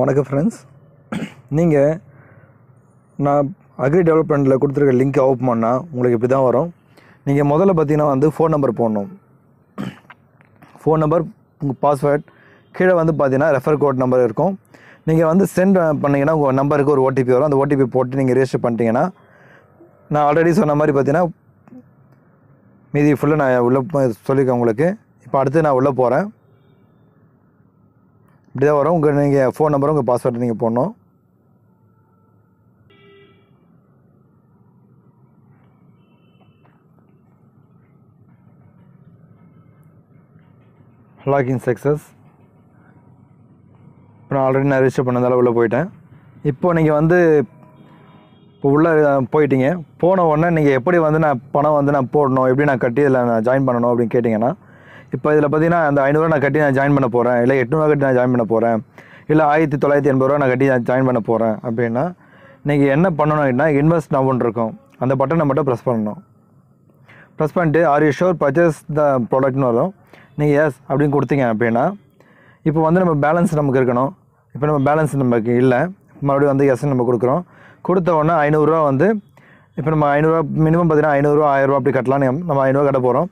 வணக்கம் ஃப்ரெண்ட்ஸ் நீங்கள் நான் அக்ரி டெவலப்மெண்ட்டில் கொடுத்துருக்க லிங்க் ஓப்பன் பண்ணால் உங்களுக்கு இப்படி தான் வரும் நீங்கள் முதல்ல பார்த்தீங்கன்னா வந்து ஃபோன் நம்பர் போடணும் ஃபோன் நம்பர் உங்கள் பாஸ்வேர்ட் கீழே வந்து பார்த்தீங்கன்னா ரெஃபர் கோட் நம்பர் இருக்கும் நீங்கள் வந்து சென்ட் பண்ணிங்கன்னா உங்கள் நம்பருக்கு ஒரு ஓடிபி வரும் அந்த ஓடிபி போட்டு நீங்கள் ரிஜிஸ்டர் பண்ணிட்டீங்கன்னா நான் ஆல்ரெடி சொன்ன மாதிரி பார்த்தீங்கன்னா மீதி ஃபுல்லாக நான் உள்ளே சொல்லியிருக்கேன் உங்களுக்கு இப்போ அடுத்து நான் உள்ளே போகிறேன் இப்படி தான் வரும் உங்கள் நீங்கள் ஃபோன் நம்பரும் உங்கள் பாஸ்வேர்டு நீங்கள் போடணும் லாகின் சக்ஸஸ் இப்போ நான் ஆல்ரெடி நான் ரிஜிஸ்டர் பண்ணதால் உள்ளே போயிட்டேன் இப்போது நீங்கள் வந்து இப்போ உள்ளே போயிட்டீங்க போன உடனே நீங்கள் எப்படி வந்து நான் பணம் வந்து நான் போடணும் எப்படி நான் கட்டி இதில் நான் ஜாயின் பண்ணணும் அப்படின்னு கேட்டிங்கன்னா இப்போ இதில் பார்த்தீங்கன்னா அந்த ஐநூறுவா நான் கட்டி நான் ஜாயின் பண்ண போகிறேன் இல்லை எட்நூறுவா கட்டி நான் ஜாயின் பண்ண போகிறேன் இல்லை ஆயிரத்தி தொள்ளாயிரத்தி எண்பது ரூபா நான் கட்டி நான் ஜாயின் பண்ண போகிறேன் அப்படின்னா நீங்கள் என்ன பண்ணணும் அப்படின்னா இன்வெஸ்ட் நான் ஒன்று இருக்கும் அந்த பட்டனை மட்டும் ப்ரெஸ் பண்ணணும் ப்ரெஸ் பண்ணிட்டு are you sure purchase the ப்ராடக்ட்னு வரும் நீங்கள் எஸ் அப்படின்னு கொடுத்தீங்க அப்படின்னா இப்போ வந்து நம்ம பேலன்ஸ் நமக்கு இருக்கணும் இப்போ நம்ம பேலன்ஸ் நமக்கு இல்லை மறுபடியும் வந்து எஸ் நம்ம கொடுக்குறோம் கொடுத்த உடனே ஐநூறுரூவா வந்து இப்போ நம்ம ஐநூறுரூவா மினிமம் பார்த்தீங்கன்னா ஐநூறுரூவா ஆயிரரூவா அப்படி கட்டலாம் நம்ம ஐநூறுரூவா கட்ட போகிறோம்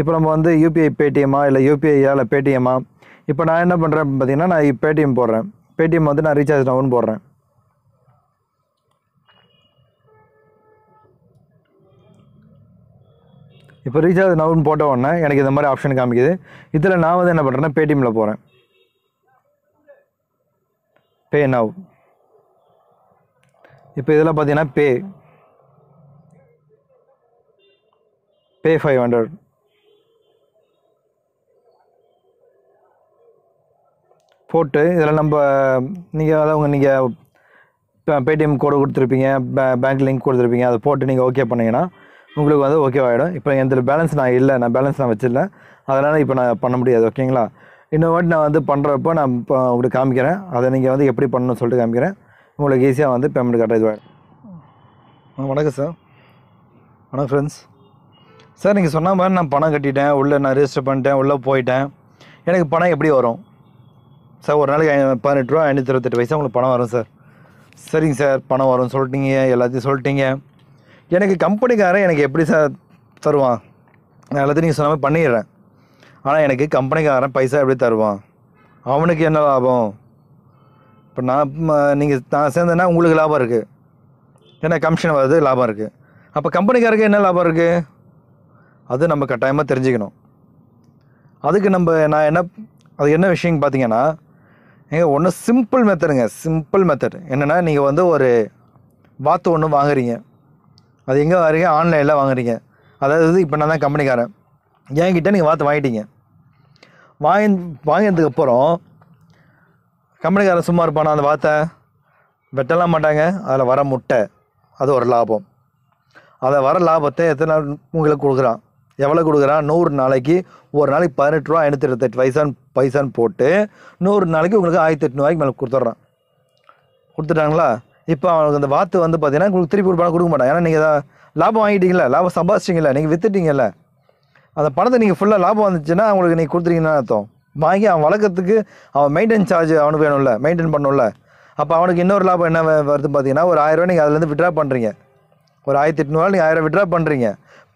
இப்போ நம்ம வந்து யூபிஐ பேடிஎம்மா இல்லை இல்லை பேடிஎம்மா இப்போ நான் என்ன பண்ணுறேன் பார்த்தீங்கன்னா நான் பேடிஎம் போடுறேன் பேடிஎம் வந்து நான் ரீசார்ஜ் டவுன் போடுறேன் இப்போ ரீசார்ஜ் நவுன் போட்ட உடனே எனக்கு இந்த மாதிரி ஆப்ஷன் காமிக்குது இதில் நான் வந்து என்ன பண்ணுறேன்னா பேடிஎம்மில் போகிறேன் பே நவ் இப்போ இதில் பார்த்தீங்கன்னா பே பே ஃபைவ் ஹண்ட்ரட் போட்டு இதெல்லாம் நம்ம நீங்கள் அதாவது உங்கள் நீங்கள் பேடிஎம் கோடு கொடுத்துருப்பீங்க பேங்க் லிங்க் கொடுத்துருப்பீங்க அதை போட்டு நீங்கள் ஓகே பண்ணிங்கன்னா உங்களுக்கு வந்து ஆகிடும் இப்போ எந்த பேலன்ஸ் நான் இல்லை நான் பேலன்ஸ் நான் வச்சிடல அதனால் இப்போ நான் பண்ண முடியாது ஓகேங்களா இன்னொரு வாட்டி நான் வந்து பண்ணுறப்போ நான் இப்போ உங்களுக்கு காமிக்கிறேன் அதை நீங்கள் வந்து எப்படி பண்ணணும்னு சொல்லிட்டு காமிக்கிறேன் உங்களுக்கு ஈஸியாக வந்து பேமெண்ட் கட்ட ஆ வணக்கம் சார் வணக்கம் ஃப்ரெண்ட்ஸ் சார் நீங்கள் சொன்ன மாதிரி நான் பணம் கட்டிட்டேன் உள்ளே நான் ரிஜிஸ்டர் பண்ணிட்டேன் உள்ளே போயிட்டேன் எனக்கு பணம் எப்படி வரும் சார் ஒரு நாளைக்கு பதினெட்டு ரூபா ஐநூற்றி இருபத்தெட்டு வயசு உங்களுக்கு பணம் வரும் சார் சரிங்க சார் பணம் வரும் சொல்லிட்டீங்க எல்லாத்தையும் சொல்லிட்டீங்க எனக்கு கம்பெனிக்காரன் எனக்கு எப்படி சார் தருவான் நான் எல்லாத்தையும் நீங்கள் சொன்ன பண்ணிடுறேன் ஆனால் எனக்கு கம்பெனிக்காரன் பைசா எப்படி தருவான் அவனுக்கு என்ன லாபம் இப்போ நான் நீங்கள் நான் சேர்ந்தேன்னா உங்களுக்கு லாபம் இருக்குது ஏன்னா கமிஷன் வருது லாபம் இருக்குது அப்போ கம்பெனிக்காருக்கு என்ன லாபம் இருக்குது அது நம்ம கட்டாயமாக தெரிஞ்சுக்கணும் அதுக்கு நம்ம நான் என்ன அது என்ன விஷயம் பார்த்தீங்கன்னா ஏங்க ஒன்று சிம்பிள் மெத்தடுங்க சிம்பிள் மெத்தட் என்னென்னா நீங்கள் வந்து ஒரு பாத்து ஒன்று வாங்குறீங்க அது எங்கே வாங்குறீங்க ஆன்லைனில் வாங்குறீங்க அதாவது இப்போ நான் தான் கம்பெனிக்காரன் என்கிட்ட நீங்கள் வாத்து வாங்கிட்டீங்க வாங்கி வாங்கினதுக்கப்புறம் கம்பெனிக்காரன் சும்மா இருப்பானா அந்த வாத்தை வெட்டலாம் மாட்டாங்க அதில் வர முட்டை அது ஒரு லாபம் அதை வர லாபத்தை எத்தனை நாள் உங்களுக்கு கொடுக்குறான் எவ்வளோ கொடுக்குறான் நூறு நாளைக்கு ஒரு நாளைக்கு பதினெட்டு ரூபா ஐநூற்றி இருபத்தெட்டு பைசான்னு போட்டு நூறு நாளைக்கு உங்களுக்கு ஆயிரத்தி எட்நூறுவாய்க்கு மேலே கொடுத்துட்றான் கொடுத்துட்டாங்களா இப்போ அவனுக்கு அந்த வாத்து வந்து பார்த்தீங்கன்னா உங்களுக்கு திருப்பி ஒரு பணம் கொடுக்க மாட்டான் ஏன்னா நீங்கள் தான் லாபம் வாங்கிட்டீங்களா லாபம் சம்பாதிச்சிட்டிங்களா நீங்கள் விற்றுட்டீங்கல்ல அந்த பணத்தை நீங்கள் ஃபுல்லாக லாபம் வந்துச்சுன்னா அவங்களுக்கு நீங்கள் கொடுத்துருக்கீங்கன்னு அர்த்தம் வாங்கி அவன் வளர்க்குறதுக்கு அவன் மெயின்டைன் சார்ஜ் அவனுக்கு வேணும்ல மெயின்டைன் பண்ணும்ல அப்போ அவனுக்கு இன்னொரு லாபம் என்ன வருது பார்த்தீங்கன்னா ஒரு ஆயிரரூவா நீங்கள் அதுலேருந்து விட்ரா பண்ணுறீங்க ஒரு ஆயிரத்தி எட்நூறுவா நீங்கள் ஆயிரம் விட்ரா பண்ணுறீங்க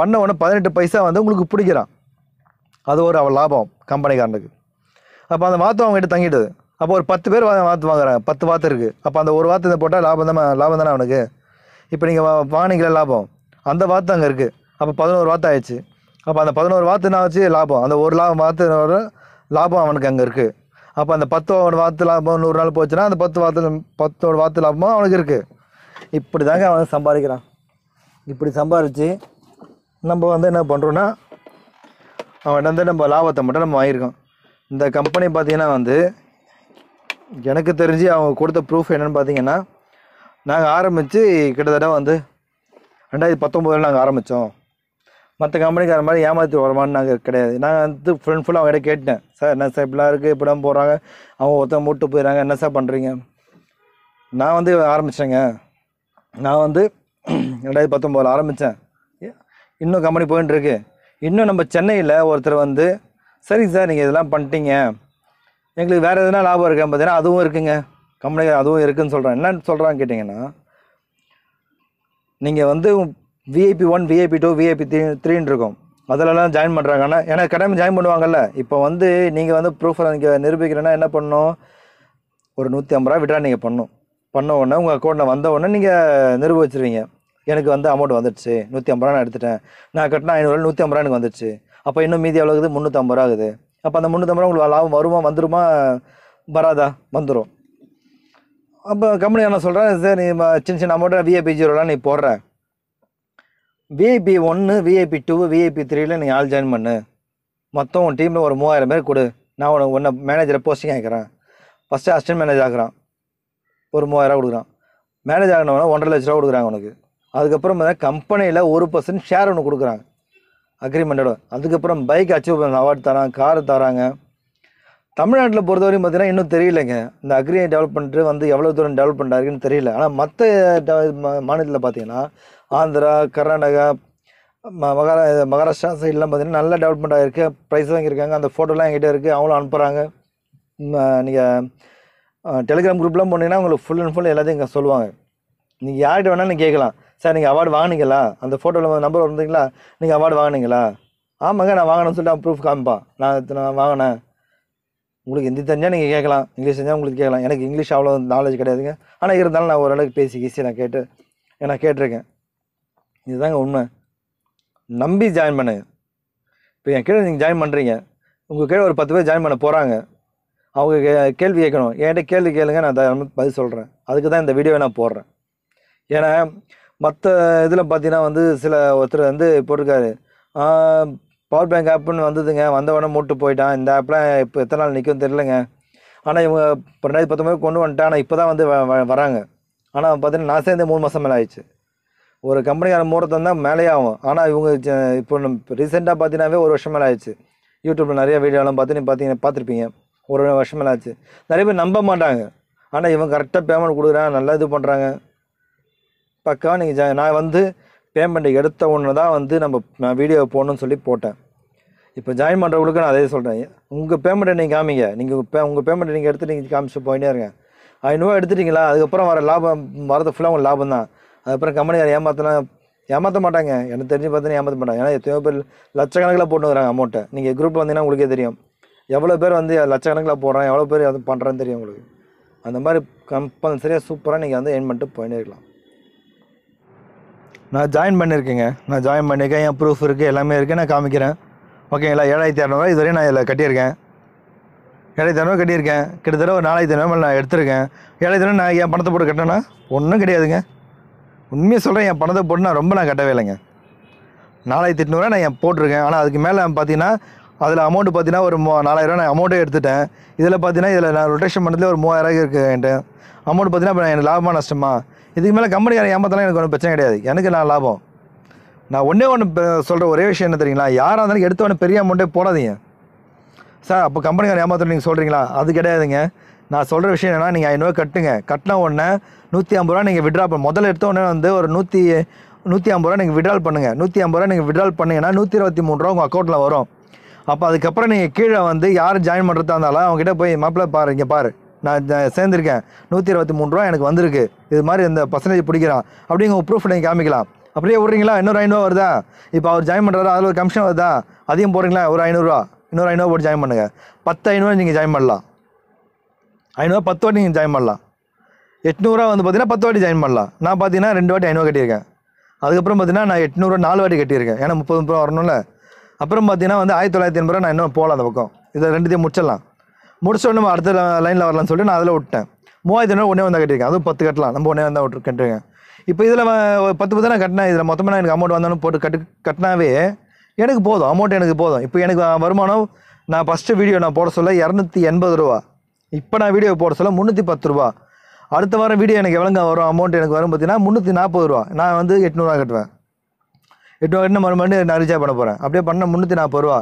பண்ண உடனே பதினெட்டு பைசா வந்து உங்களுக்கு பிடிக்கிறான் அது ஒரு அவன் லாபம் கம்பெனிக்காரனுக்கு அப்போ அந்த வாத்து அவங்ககிட்ட தங்கிட்டது அப்போ ஒரு பத்து பேர் வாத்து வாங்குறாங்க பத்து வாத்து இருக்குது அப்போ அந்த ஒரு வாத்து இந்த போட்டால் லாபம் தான் லாபம் தானே அவனுக்கு இப்போ நீங்கள் வா வாங்கிக்கல லாபம் அந்த வாத்து அங்கே இருக்குது அப்போ பதினோரு வாத்து ஆயிடுச்சு அப்போ அந்த பதினோரு வாத்து நான் வச்சு லாபம் அந்த ஒரு லாபம் வாத்து லாபம் அவனுக்கு அங்கே இருக்குது அப்போ அந்த பத்து வாத்து லாபம் நூறு நாள் போச்சுன்னா அந்த பத்து வாத்து பத்தோட வாத்து லாபமும் அவனுக்கு இருக்குது இப்படி தாங்க அவன் சம்பாதிக்கிறான் இப்படி சம்பாதிச்சு நம்ம வந்து என்ன பண்ணுறோன்னா அவன் வந்து நம்ம லாபத்தை மட்டும் நம்ம வாங்கியிருக்கோம் இந்த கம்பெனி பார்த்தீங்கன்னா வந்து எனக்கு தெரிஞ்சு அவங்க கொடுத்த ப்ரூஃப் என்னென்னு பார்த்தீங்கன்னா நாங்கள் ஆரம்பித்து கிட்டத்தட்ட வந்து ரெண்டாயிரத்தி பத்தொம்போதில் நாங்கள் ஆரம்பித்தோம் மற்ற கம்பெனிக்கார மாதிரி ஏமாற்றி வருமானு நாங்கள் கிடையாது நாங்கள் வந்து ஃப்ரெண்ட் ஃபுல்லாக அவங்ககிட்ட கேட்டேன் சார் என்ன சார் இப்படிலாம் இருக்குது இப்படிலாம் போகிறாங்க அவங்க ஒருத்தன் மூட்டு போயிடறாங்க என்ன சார் பண்ணுறீங்க நான் வந்து ஆரம்பித்தேங்க நான் வந்து ரெண்டாயிரத்தி பத்தொம்போதில் ஆரம்பித்தேன் இன்னும் கம்பெனி போயின்ட்டுருக்கு இன்னும் நம்ம சென்னையில் ஒருத்தர் வந்து சரிங்க சார் நீங்கள் இதெல்லாம் பண்ணிட்டீங்க எங்களுக்கு வேறு எதுனா லாபம் இருக்கான்னு பார்த்தீங்கன்னா அதுவும் இருக்குங்க கம்பெனி அதுவும் இருக்குதுன்னு சொல்கிறேன் என்னன்னு சொல்கிறான்னு கேட்டிங்கன்னா நீங்கள் வந்து VIP one VIP two VIP three த்ரீன்னு இருக்கும் அதிலலாம் ஜாயின் பண்ணுறாங்க ஆனால் ஏன்னா கடமை ஜாயின் பண்ணுவாங்கல்ல இப்போ வந்து நீங்கள் வந்து ப்ரூஃப் நீங்கள் நிரூபிக்கிறேன்னா என்ன பண்ணணும் ஒரு நூற்றி ஐம்பது ரூபா விட்ரா நீங்கள் பண்ணணும் பண்ண உடனே உங்கள் அக்கௌண்ட்டில் வந்த உடனே நீங்கள் நிரூபிச்சிருவீங்க எனக்கு வந்து அமௌண்ட் வந்துடுச்சு நூற்றி ஐம்பது ரூபா நான் எடுத்துட்டேன் நான் கட்டினா ஐநூறுரூவா நூற்றி ஐம்பது ரூபா எனக்கு வந்துடுச்சு அப்போ இன்னும் மீதி எவ்வளோ இருக்குது முந்நூற்றம்பது ரூபா ஆகுது அப்போ அந்த முந்நூற்றம்பது ரூபா உங்களுக்கு லாபம் வருமா வந்துருமா வராதா வந்துடும் அப்போ கம்பெனி என்ன சொல்கிறேன் சார் நீ சின்ன சின்ன அமௌண்ட்டு விஐபி ஜீரோலாம் நீ போடுற விஐபி ஒன்று விஐபி டூ விஐபி த்ரீல நீ ஆள் ஜாயின் பண்ணு மொத்தம் உன் டீமில் ஒரு மூவாயிரம் பேர் கொடு நான் உனக்கு ஒன்றை மேனேஜரை போஸ்டிங் ஆகிக்கிறேன் ஃபஸ்ட்டு அசிஸ்டன்ட் மேனேஜர் ஆகிறான் ஒரு மூவாயிரரூவா கொடுக்குறான் மேனேஜ் ஆகினவனா ஒன்றரை லட்ச ரூபா கொடுக்குறாங்க உனக்கு அதுக்கப்புறம் கம்பெனியில் ஒரு பர்சன்ட் ஷேர் ஒன்று கொடுக்குறாங்க அக்ரிமெண்டோட அதுக்கப்புறம் பைக் அச்சீவ் பண்ண அவார்ட் தராங்க கார் தராங்க தமிழ்நாட்டில் பொறுத்த பார்த்தீங்கன்னா இன்னும் தெரியலைங்க இந்த டெவலப் பண்ணிட்டு வந்து எவ்வளோ தூரம் டெவலப் பண்ணுறாருன்னு தெரியல ஆனால் மற்ற மாநிலத்தில் பார்த்தீங்கன்னா ஆந்திரா கர்நாடகா மகாரா மகாராஷ்டிரா சைட்லாம் பார்த்தீங்கன்னா நல்லா டெவலப்மெண்ட் ஆகிருக்கு ப்ரைஸ் வாங்கியிருக்காங்க அந்த ஃபோட்டோலாம் என்கிட்ட இருக்குது அவங்களும் அனுப்புகிறாங்க நீங்கள் டெலிகிராம் குரூப்லாம் போனீங்கன்னா உங்களுக்கு ஃபுல் அண்ட் ஃபுல் எல்லாத்தையும் இங்கே சொல்லுவாங்க நீங்கள் யார்கிட்ட வேணாலும் நீங்கள் கேட்கலாம் சார் நீங்கள் அவார்டு வாங்கினீங்களா அந்த ஃபோட்டோவில் நம்பர் வந்தீங்களா நீங்கள் அவார்டு வாங்கினீங்களா ஆமாங்க நான் வாங்கினேன் சொல்லிட்டு ப்ரூஃப் காமிப்பான் நான் நான் வாங்கினேன் உங்களுக்கு ஹிந்தி தெரிஞ்சால் நீங்கள் கேட்கலாம் இங்கிலீஷ் தெரிஞ்சால் உங்களுக்கு கேட்கலாம் எனக்கு இங்கிலீஷ் அவ்வளோ நாலேஜ் கிடையாதுங்க ஆனால் இருந்தாலும் நான் ஓரளவுக்கு பேசி கீசி நான் கேட்டு நான் கேட்டிருக்கேன் இதுதாங்க உண்மை நம்பி ஜாயின் பண்ணுங்க இப்போ என் கீழே நீங்கள் ஜாயின் பண்ணுறீங்க உங்கள் கீழே ஒரு பத்து பேர் ஜாயின் பண்ண போகிறாங்க அவங்க கே கேள்வி கேட்கணும் என்கிட்ட கேள்வி கேளுங்க நான் பதில் சொல்கிறேன் அதுக்கு தான் இந்த வீடியோவை நான் போடுறேன் ஏன்னா மற்ற இதில் பார்த்தீங்கன்னா வந்து சில ஒருத்தர் வந்து போட்டிருக்காரு பவர் பேங்க் ஆப்புன்னு வந்ததுங்க வந்த உடனே மூட்டு போயிட்டான் இந்த ஆப்லாம் இப்போ எத்தனை நாள் நிற்கும் தெரிலங்க ஆனால் இவங்க ரெண்டாயிரத்தி பத்தொம்பது கொண்டு வந்துட்டான் ஆனால் இப்போ தான் வந்து வராங்க ஆனால் பார்த்தீங்கன்னா நான் சேர்ந்து மூணு மாதம் மேலே ஆயிடுச்சு ஒரு கம்பெனிக்கான மூடத்தான் தான் மேலே ஆகும் ஆனால் இவங்க இப்போ ரீசெண்டாக பார்த்தீங்கன்னாவே ஒரு வருஷம் மேலே ஆயிடுச்சு யூடியூப்பில் நிறைய வீடியோலாம் பார்த்து நீங்கள் பார்த்தீங்கன்னா பார்த்துருப்பீங்க ஒரு வருஷம் மேலே ஆச்சு நிறைய பேர் நம்ப மாட்டாங்க ஆனால் இவன் கரெக்டாக பேமெண்ட் கொடுக்குறான் நல்லா இது பண்ணுறாங்க பக்காவாக நீங்கள் நான் வந்து பேமெண்ட் எடுத்த ஒன்று தான் வந்து நம்ம நான் வீடியோ போடணும்னு சொல்லி போட்டேன் இப்போ ஜாயின் பண்ணுறவங்களுக்கு நான் அதே சொல்கிறேன் உங்கள் பேமெண்ட்டை நீங்கள் காமிங்க நீங்கள் பே உங்கள் பேமெண்ட்டை நீங்கள் எடுத்து நீங்கள் காமிச்சு போயிட்டே இருங்க ஐநூறுவா எடுத்துட்டிங்களா அதுக்கப்புறம் வர லாபம் வரது ஃபுல்லாக உங்கள் லாபம் தான் அதுக்கப்புறம் கம்பெனிக்கார ஏமாற்றலாம் ஏமாற்ற மாட்டாங்க எனக்கு தெரிஞ்சு பார்த்தீங்கன்னா ஏமாற்ற மாட்டாங்க ஏன்னா எத்தனையோ பேர் லட்சக்கணக்கில் போட்டு வராங்க அமௌண்ட்டை நீங்கள் குரூப் வந்தீங்கன்னா உங்களுக்கே தெரியும் எவ்வளோ பேர் வந்து லட்சக்கணக்கில் போடுறேன் எவ்வளோ பேர் அது பண்ணுறேன்னு தெரியும் உங்களுக்கு அந்த மாதிரி கம்பல்சரியாக சூப்பராக நீங்கள் வந்து ஏர்ன் பண்ணிட்டு போயிட்டே இருக்கலாம் நான் ஜாயின் பண்ணியிருக்கேங்க நான் ஜாயின் பண்ணியிருக்கேன் என் ப்ரூஃப் இருக்குது எல்லாமே இருக்குது நான் காமிக்கிறேன் ஓகேங்களா ஏழாயிரத்தி இரநூறுவா இதுவரையும் நான் இதில் கட்டியிருக்கேன் ஏழாயிரத்தி இரநூறு கட்டியிருக்கேன் கிட்டத்தட்ட ஒரு நாலாயிரத்தி ஐநூறு நான் எடுத்திருக்கேன் ஏழாயிரத்தி ஐநூறு நான் என் பணத்தை போட்டு கட்டினேன்னா ஒன்றும் கிடையாதுங்க உண்மையாக சொல்கிறேன் என் பணத்தை போட்டு நான் ரொம்ப நான் கட்டவே இல்லைங்க நாலாயிரத்தி எட்நூறுவா நான் என் போட்டிருக்கேன் ஆனால் அதுக்கு மேலே பார்த்தீங்கன்னா அதில் அமௌண்ட்டு பார்த்தீங்கன்னா ஒரு மூ நாலாயிரூவா நான் அமௌண்ட்டே எடுத்துட்டேன் இதில் பார்த்தீங்கன்னா இதில் நான் ரொட்டேஷன் பண்ணதுலேயே ஒரு மூவாயிரம் இருக்குது என்கிட்ட அமௌண்ட் பார்த்தீங்கன்னா இப்போ நான் லாபமாக நஷ்டமா இதுக்கு மேலே கம்பெனிக்கார ஏமாத்தலாம் எனக்கு ஒன்றும் பிரச்சனை கிடையாது எனக்கு நான் லாபம் நான் ஒன்றே ஒன்று சொல்கிற ஒரே விஷயம் என்ன தெரியுங்களா யாராக இருந்தாலும் எடுத்தவொடனே பெரிய அமௌண்ட்டே போடாதீங்க சார் அப்போ கம்பெனிக்காரன் ஏமாத்தணும் நீங்கள் சொல்கிறீங்களா அது கிடையாதுங்க நான் சொல்கிற விஷயம் என்னென்னா நீங்கள் ஐநூறுவா கட்டுங்க கட்டின உடனே நூற்றி ஐம்பது ரூபா நீங்கள் விட்ரா பண்ண முதல்ல எடுத்த உடனே வந்து ஒரு நூற்றி நூற்றி ஐம்பது ரூபா நீங்கள் விட்ரால் பண்ணுங்கள் நூற்றி ஐம்பது ரூபா நீங்கள் விட்ரால் பண்ணிங்கன்னா நூற்றி இருபத்தி மூணு ரூபா உங்கள் அக்கௌண்ட்டில் வரும் அப்போ அதுக்கப்புறம் நீங்கள் கீழே வந்து யார் ஜாயின் பண்ணுறதா இருந்தாலும் அவங்ககிட்ட போய் மாப்பிள்ளை பாரு இங்கே பாரு நான் சேர்ந்துருக்கேன் நூற்றி இருபத்தி மூணு ரூபா எனக்கு வந்திருக்கு இது மாதிரி இந்த பர்சன்டேஜ் பிடிக்கிறான் அப்படிங்கிற ப்ரூஃப் நீங்கள் காமிக்கலாம் அப்படியே விட்றீங்களா இன்னொரு ஐநூறுவா வருதா இப்போ அவர் ஜாயின் பண்ணுறாரு அதில் ஒரு கமிஷன் வருதா அதையும் போடுறீங்களா ஒரு ஐநூறுரூவா இன்னொரு ஐநூறு போட்டு ஜாயின் பண்ணுங்கள் பத்து ஐநூறு நீங்கள் ஜாயின் பண்ணலாம் ஐநூறுவா பத்து வாட்டி நீங்கள் ஜாயின் பண்ணலாம் எட்நூறுவா வந்து பார்த்தீங்கன்னா பத்து வாட்டி ஜாயின் பண்ணலாம் நான் பார்த்தீங்கன்னா ரெண்டு வாட்டி ஐநூறு கட்டியிருக்கேன் அதுக்கப்புறம் பார்த்தீங்கன்னா நான் எட்நூறுவா நாலு வாட்டி கட்டியிருக்கேன் ஏன்னா முப்பது முப்பது ரூபா வரணும்ல அப்புறம் பார்த்தீங்கன்னா வந்து ஆயிரத்தி தொள்ளாயிரத்தி எண்பது ரூபா நான் இன்னும் போகலாம் அந்த பக்கம் இதை ரெண்டுத்தையும் முடிச்சிடலாம் முடிச்சோடனே நம்ம அடுத்த லைனில் வரலான்னு சொல்லிட்டு நான் அதில் விட்டேன் மூவாயிரத்து நூறு ஒன்றே வந்தால் கட்டியிருக்கேன் அதுவும் பத்து கட்டலாம் நம்ம ஒன்றே வந்தால் விட்டு கட்டிருக்கேன் இப்போ இதில் பத்து பத்து நான் கட்டினேன் இதில் மொத்தமாக எனக்கு அமௌண்ட் வந்தாலும் போட்டு கட்டு கட்டினாவே எனக்கு போதும் அமௌண்ட் எனக்கு போதும் இப்போ எனக்கு வருமானம் நான் ஃபஸ்ட்டு வீடியோ நான் போட சொல்ல இரநூத்தி எண்பது ரூபா இப்போ நான் வீடியோ போட சொல்ல முந்நூற்றி பத்து ரூபா அடுத்த வாரம் வீடியோ எனக்கு எவ்வளோங்க வரும் அமௌண்ட் எனக்கு வரும் பார்த்தீங்கன்னா முந்நூற்றி நாற்பது ரூபா நான் வந்து எட்நூறுவா கட்டுவேன் எட்நூறுவா கட்டினா மறுபடியும் நான் ரீசார்ஜ் பண்ண போகிறேன் அப்படியே பண்ண முந்நூற்றி நாற்பது ரூபா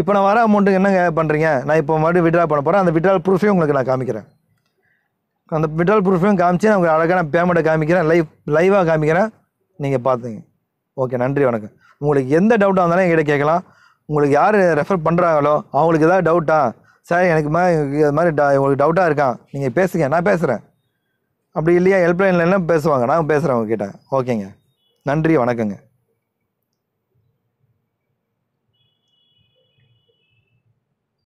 இப்போ நான் வர அமௌண்ட்டுக்கு என்னங்க பண்ணுறீங்க நான் இப்போ மறுபடியும் விட்ரா பண்ண போகிறேன் அந்த விட்ரால் ப்ரூஃபையும் உங்களுக்கு நான் காமிக்கிறேன் அந்த விட்ரால் ப்ரூஃபையும் காமிச்சு நான் உங்களுக்கு அழகான பேமெண்ட்டை காமிக்கிறேன் லைவ் லைவாக காமிக்கிறேன் நீங்கள் பார்த்துங்க ஓகே நன்றி வணக்கம் உங்களுக்கு எந்த டவுட்டாக இருந்தாலும் எங்கிட்ட கேட்கலாம் உங்களுக்கு யார் ரெஃபர் பண்ணுறாங்களோ அவங்களுக்கு ஏதாவது டவுட்டா சார் எனக்கு மாதிரி இது மாதிரி ட உங்களுக்கு டவுட்டாக இருக்கான் நீங்கள் பேசுங்க நான் பேசுகிறேன் அப்படி இல்லையா ஹெல்ப்லைன்லாம் பேசுவாங்க நான் பேசுகிறேன் உங்ககிட்ட ஓகேங்க நன்றி வணக்கங்க